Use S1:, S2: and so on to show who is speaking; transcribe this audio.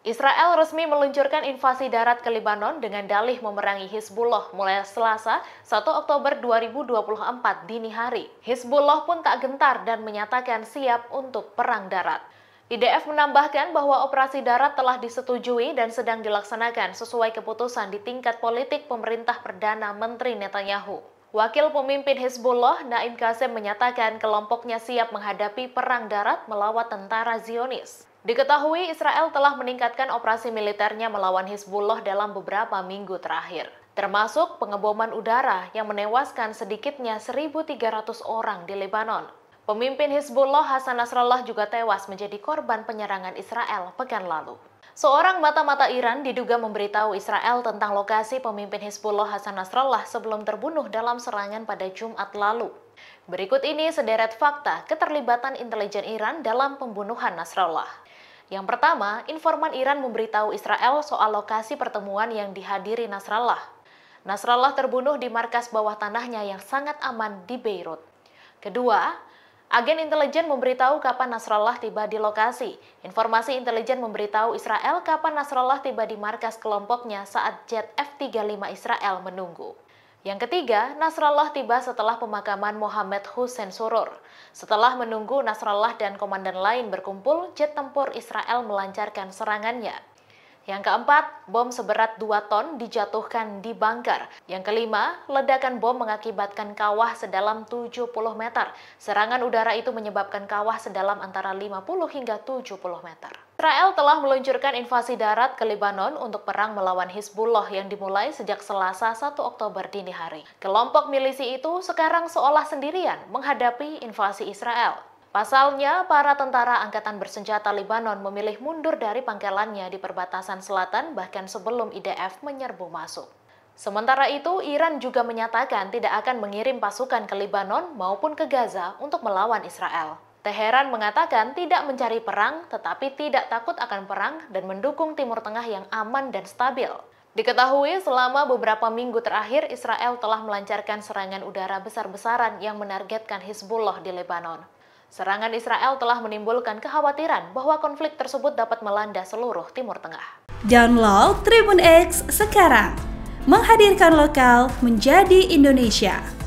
S1: Israel resmi meluncurkan invasi darat ke Lebanon dengan dalih memerangi Hizbullah mulai Selasa 1 Oktober 2024 dini hari. Hizbullah pun tak gentar dan menyatakan siap untuk perang darat. IDF menambahkan bahwa operasi darat telah disetujui dan sedang dilaksanakan sesuai keputusan di tingkat politik pemerintah Perdana Menteri Netanyahu. Wakil pemimpin Hizbullah, Naim Kasim menyatakan kelompoknya siap menghadapi perang darat melawan tentara Zionis. Diketahui Israel telah meningkatkan operasi militernya melawan Hizbullah dalam beberapa minggu terakhir, termasuk pengeboman udara yang menewaskan sedikitnya 1.300 orang di Lebanon. Pemimpin Hizbullah Hasan Nasrallah juga tewas menjadi korban penyerangan Israel pekan lalu. Seorang mata-mata Iran diduga memberitahu Israel tentang lokasi pemimpin Hezbollah Hasan Nasrallah sebelum terbunuh dalam serangan pada Jumat lalu. Berikut ini sederet fakta keterlibatan intelijen Iran dalam pembunuhan Nasrallah. Yang pertama, informan Iran memberitahu Israel soal lokasi pertemuan yang dihadiri Nasrallah. Nasrallah terbunuh di markas bawah tanahnya yang sangat aman di Beirut. Kedua, Agen intelijen memberitahu kapan Nasrallah tiba di lokasi. Informasi intelijen memberitahu Israel kapan Nasrallah tiba di markas kelompoknya saat jet F-35 Israel menunggu. Yang ketiga, Nasrallah tiba setelah pemakaman Muhammad Hussein Surur. Setelah menunggu Nasrallah dan komandan lain berkumpul, jet tempur Israel melancarkan serangannya. Yang keempat, bom seberat 2 ton dijatuhkan di bunker. Yang kelima, ledakan bom mengakibatkan kawah sedalam 70 meter. Serangan udara itu menyebabkan kawah sedalam antara 50 hingga 70 meter. Israel telah meluncurkan invasi darat ke Lebanon untuk perang melawan Hizbullah yang dimulai sejak Selasa 1 Oktober dini hari. Kelompok milisi itu sekarang seolah sendirian menghadapi invasi Israel. Pasalnya, para tentara Angkatan Bersenjata Lebanon memilih mundur dari pangkalannya di perbatasan selatan bahkan sebelum IDF menyerbu masuk. Sementara itu, Iran juga menyatakan tidak akan mengirim pasukan ke Lebanon maupun ke Gaza untuk melawan Israel. Teheran mengatakan tidak mencari perang, tetapi tidak takut akan perang dan mendukung Timur Tengah yang aman dan stabil. Diketahui selama beberapa minggu terakhir, Israel telah melancarkan serangan udara besar-besaran yang menargetkan Hizbullah di Lebanon. Serangan Israel telah menimbulkan kekhawatiran bahwa konflik tersebut dapat melanda seluruh Timur Tengah. Download Tribun X sekarang, menghadirkan lokal menjadi Indonesia.